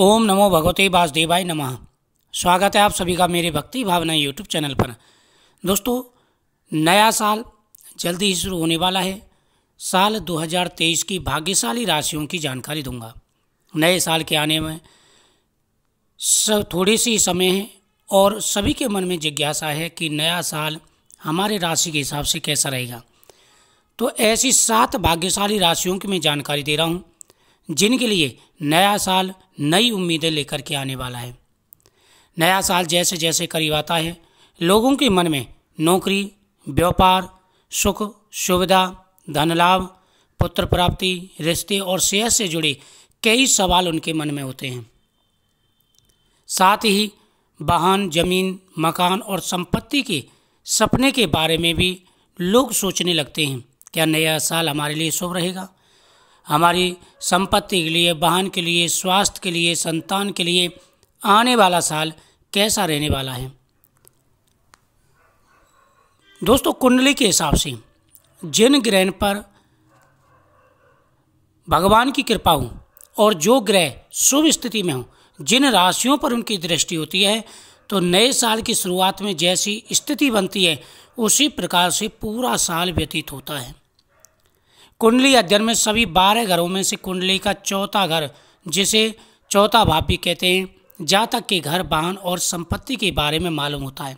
ओम नमो भगवते वासुदेवाय नमः स्वागत है आप सभी का मेरे भक्ति भावना यूट्यूब चैनल पर दोस्तों नया साल जल्दी ही शुरू होने वाला है साल 2023 की भाग्यशाली राशियों की जानकारी दूंगा नए साल के आने में सब थोड़े से ही समय है और सभी के मन में जिज्ञासा है कि नया साल हमारे राशि के हिसाब से कैसा रहेगा तो ऐसी सात भाग्यशाली राशियों की मैं जानकारी दे रहा हूँ जिनके लिए नया साल नई उम्मीदें लेकर के आने वाला है नया साल जैसे जैसे करीब आता है लोगों के मन में नौकरी व्यापार सुख सुविधा धन लाभ पुत्र प्राप्ति रिश्ते और सेहत से जुड़े कई सवाल उनके मन में होते हैं साथ ही वाहन जमीन मकान और संपत्ति के सपने के बारे में भी लोग सोचने लगते हैं क्या नया साल हमारे लिए शुभ रहेगा हमारी संपत्ति के लिए वाहन के लिए स्वास्थ्य के लिए संतान के लिए आने वाला साल कैसा रहने वाला है दोस्तों कुंडली के हिसाब से जिन ग्रहण पर भगवान की कृपा हो और जो ग्रह शुभ स्थिति में हो जिन राशियों पर उनकी दृष्टि होती है तो नए साल की शुरुआत में जैसी स्थिति बनती है उसी प्रकार से पूरा साल व्यतीत होता है कुंडली अध्ययन में सभी बारह घरों में से कुंडली का चौथा घर जिसे चौथा भाव भी कहते हैं जातक के घर वाहन और संपत्ति के बारे में मालूम होता है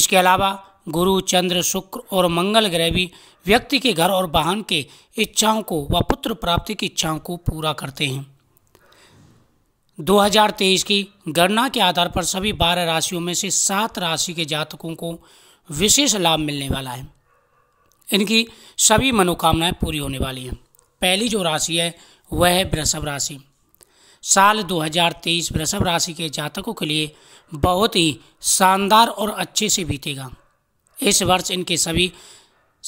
इसके अलावा गुरु चंद्र शुक्र और मंगल ग्रह भी व्यक्ति के घर और वाहन के इच्छाओं को व पुत्र प्राप्ति की इच्छाओं को पूरा करते हैं 2023 की गणना के आधार पर सभी 12 राशियों में से सात राशि के जातकों को विशेष लाभ मिलने वाला है इनकी सभी मनोकामनाएं पूरी होने वाली हैं पहली जो राशि है वह है वृषभ राशि साल 2023 वृषभ राशि के जातकों के लिए बहुत ही शानदार और अच्छे से बीतेगा इस वर्ष इनके सभी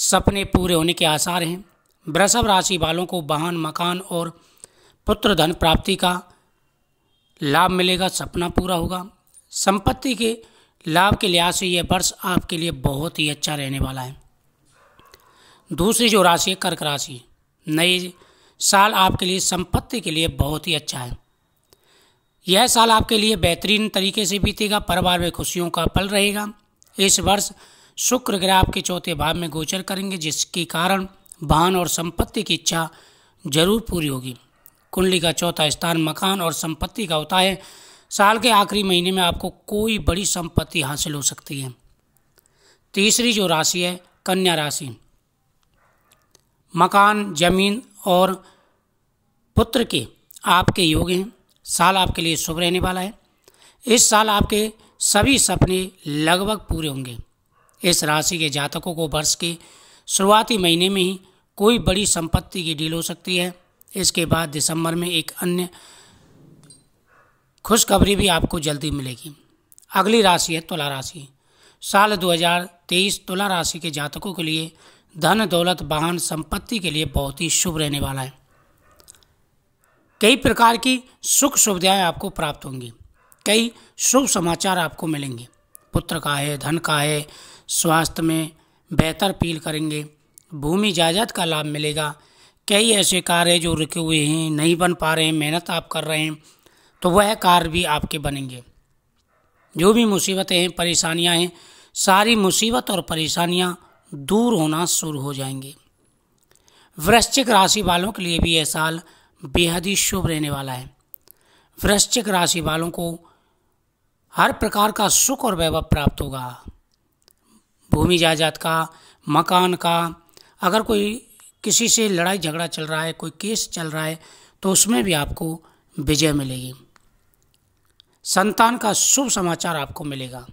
सपने पूरे होने के आसार हैं वृषभ राशि वालों को वाहन मकान और पुत्र धन प्राप्ति का लाभ मिलेगा सपना पूरा होगा संपत्ति के लाभ के लिहाज से यह वर्ष आपके लिए बहुत ही अच्छा रहने वाला है दूसरी जो राशि है कर्क राशि नई साल आपके लिए संपत्ति के लिए बहुत ही अच्छा है यह साल आपके लिए बेहतरीन तरीके से बीतेगा परिवार में खुशियों का पल रहेगा इस वर्ष शुक्र ग्रह आपके चौथे भाव में गोचर करेंगे जिसके कारण वाहन और संपत्ति की इच्छा जरूर पूरी होगी कुंडली का चौथा स्थान मकान और संपत्ति का होता है साल के आखिरी महीने में आपको कोई बड़ी संपत्ति हासिल हो सकती है तीसरी जो राशि है कन्या राशि मकान जमीन और पुत्र के आपके योग हैं साल आपके लिए शुभ रहने वाला है इस साल आपके सभी सपने लगभग पूरे होंगे इस राशि के जातकों को वर्ष के शुरुआती महीने में ही कोई बड़ी संपत्ति की डील हो सकती है इसके बाद दिसंबर में एक अन्य खुशखबरी भी आपको जल्दी मिलेगी अगली राशि है तुला राशि साल 2023 तुला राशि के जातकों के लिए धन दौलत वाहन संपत्ति के लिए बहुत ही शुभ रहने वाला है कई प्रकार की सुख सुविधाएं आपको प्राप्त होंगी कई शुभ समाचार आपको मिलेंगे पुत्र का है धन का है स्वास्थ्य में बेहतर फील करेंगे भूमि जायदाद का लाभ मिलेगा कई ऐसे कार्य जो रुके हुए हैं नहीं बन पा रहे हैं मेहनत आप कर रहे हैं तो वह कार्य भी आपके बनेंगे जो भी मुसीबतें हैं परेशानियां हैं सारी मुसीबत और परेशानियां दूर होना शुरू हो जाएंगे वृश्चिक राशि वालों के लिए भी यह साल बेहद ही शुभ रहने वाला है वृश्चिक राशि वालों को हर प्रकार का सुख और वैभव प्राप्त होगा भूमि जायदाद का मकान का अगर कोई किसी से लड़ाई झगड़ा चल रहा है कोई केस चल रहा है तो उसमें भी आपको विजय मिलेगी संतान का शुभ समाचार आपको मिलेगा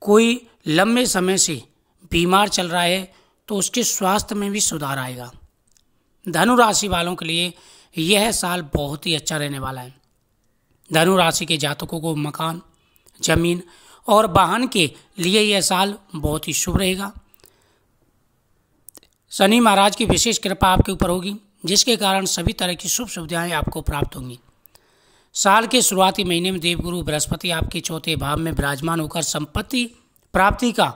कोई लंबे समय से बीमार चल रहा है तो उसके स्वास्थ्य में भी सुधार आएगा धनु राशि वालों के लिए यह साल बहुत ही अच्छा रहने वाला है धनु राशि के जातकों को मकान जमीन और वाहन के लिए यह साल बहुत ही शुभ रहेगा शनि महाराज की विशेष कृपा आपके ऊपर होगी जिसके कारण सभी तरह की शुभ सुविधाएं आपको प्राप्त होंगी साल के शुरुआती महीने में देवगुरु बृहस्पति आपके चौथे भाव में विराजमान होकर संपत्ति प्राप्ति का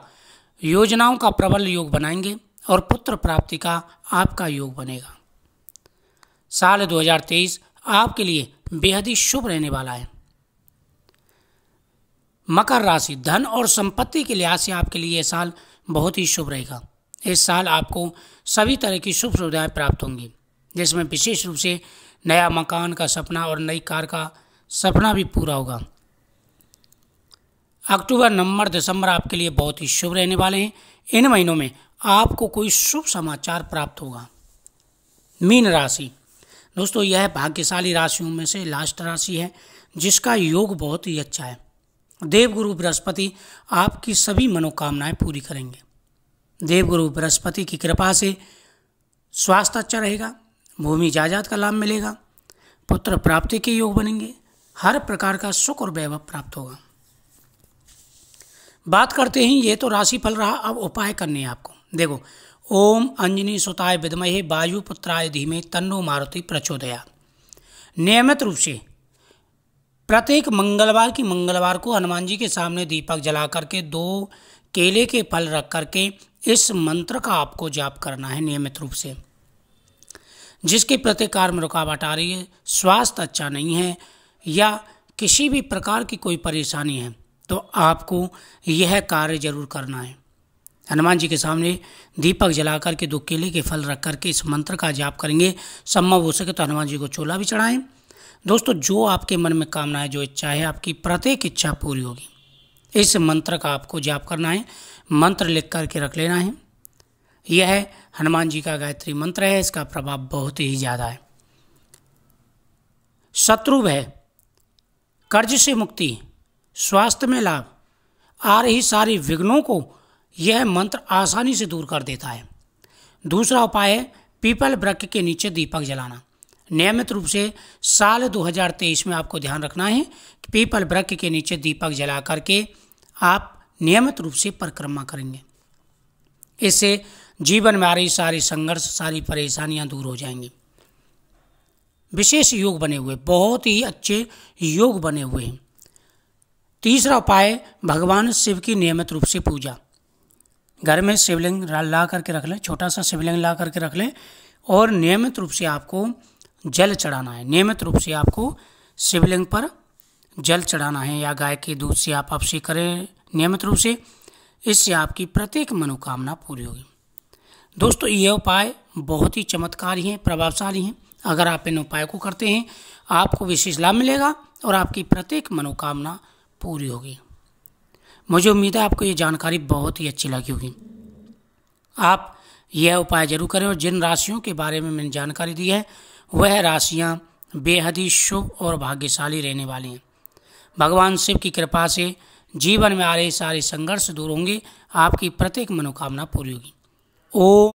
योजनाओं का प्रबल योग बनाएंगे और पुत्र प्राप्ति का आपका योग बनेगा साल 2023 आपके लिए बेहद ही शुभ रहने वाला है मकर राशि धन और संपत्ति के लिहाज से आपके लिए यह साल बहुत ही शुभ रहेगा इस साल आपको सभी तरह की शुभ सुविधाएं प्राप्त होंगी जिसमें विशेष रूप से नया मकान का सपना और नई कार का सपना भी पूरा होगा अक्टूबर नवंबर दिसंबर आपके लिए बहुत ही शुभ रहने वाले हैं इन महीनों में आपको कोई शुभ समाचार प्राप्त होगा मीन राशि दोस्तों यह भाग्यशाली राशियों में से लास्ट राशि है जिसका योग बहुत ही अच्छा है देवगुरु बृहस्पति आपकी सभी मनोकामनाएं पूरी करेंगे देवगुरु बृहस्पति की कृपा से स्वास्थ्य अच्छा रहेगा भूमि जायदाद का लाभ मिलेगा पुत्र प्राप्ति के योग बनेंगे हर प्रकार का सुख और वैभव प्राप्त होगा बात करते हैं ये तो राशि फल रहा अब उपाय करने हैं आपको देखो ओम अंजनी सुताय विदमहे वायुपुत्राय धीमे तन्नो मारुति प्रचोदया नियमित रूप से प्रत्येक मंगलवार की मंगलवार को हनुमान जी के सामने दीपक जला करके दो केले के फल रख करके इस मंत्र का आपको जाप करना है नियमित रूप से जिसके प्रतिकार में रुकावट आ रही है स्वास्थ्य अच्छा नहीं है या किसी भी प्रकार की कोई परेशानी है तो आपको यह कार्य जरूर करना है हनुमान जी के सामने दीपक जला करके दो केले के फल रख करके इस मंत्र का जाप करेंगे संभव हो सके तो हनुमान जी को चोला भी चढ़ाएं दोस्तों जो आपके मन में कामना है जो इच्छा है आपकी प्रत्येक इच्छा पूरी होगी इस मंत्र का आपको जाप करना है मंत्र लिख करके रख लेना है यह हनुमान जी का गायत्री मंत्र है इसका प्रभाव बहुत ही ज़्यादा है शत्रु भय कर्ज से मुक्ति स्वास्थ्य में लाभ आ रही सारी विघ्नों को यह मंत्र आसानी से दूर कर देता है दूसरा उपाय है पीपल वृक्ष के नीचे दीपक जलाना नियमित रूप से साल 2023 में आपको ध्यान रखना है कि पीपल वृक्ष के नीचे दीपक जला करके आप नियमित रूप से परिक्रमा करेंगे इससे जीवन में आ रही सारी संघर्ष सारी परेशानियां दूर हो जाएंगी विशेष योग बने हुए बहुत ही अच्छे योग बने हुए हैं तीसरा उपाय भगवान शिव की नियमित रूप से पूजा घर में शिवलिंग ला करके रख लें छोटा सा शिवलिंग ला करके रख लें और नियमित रूप से आपको जल चढ़ाना है नियमित रूप से आपको शिवलिंग पर जल चढ़ाना है या गाय के दूध से आप अपसी करें नियमित रूप से इससे आपकी प्रत्येक मनोकामना पूरी होगी दोस्तों ये उपाय बहुत ही चमत्कारी हैं प्रभावशाली हैं अगर आप इन उपायों को करते हैं आपको विशेष लाभ मिलेगा और आपकी प्रत्येक मनोकामना पूरी होगी मुझे उम्मीद है आपको ये जानकारी बहुत ही अच्छी लगी होगी आप यह उपाय जरूर करें और जिन राशियों के बारे में मैंने जानकारी दी है वह राशियाँ बेहद ही शुभ और भाग्यशाली रहने वाली हैं भगवान शिव की कृपा से जीवन में आ रहे सारे संघर्ष दूर होंगे आपकी प्रत्येक मनोकामना पूरी होगी ओ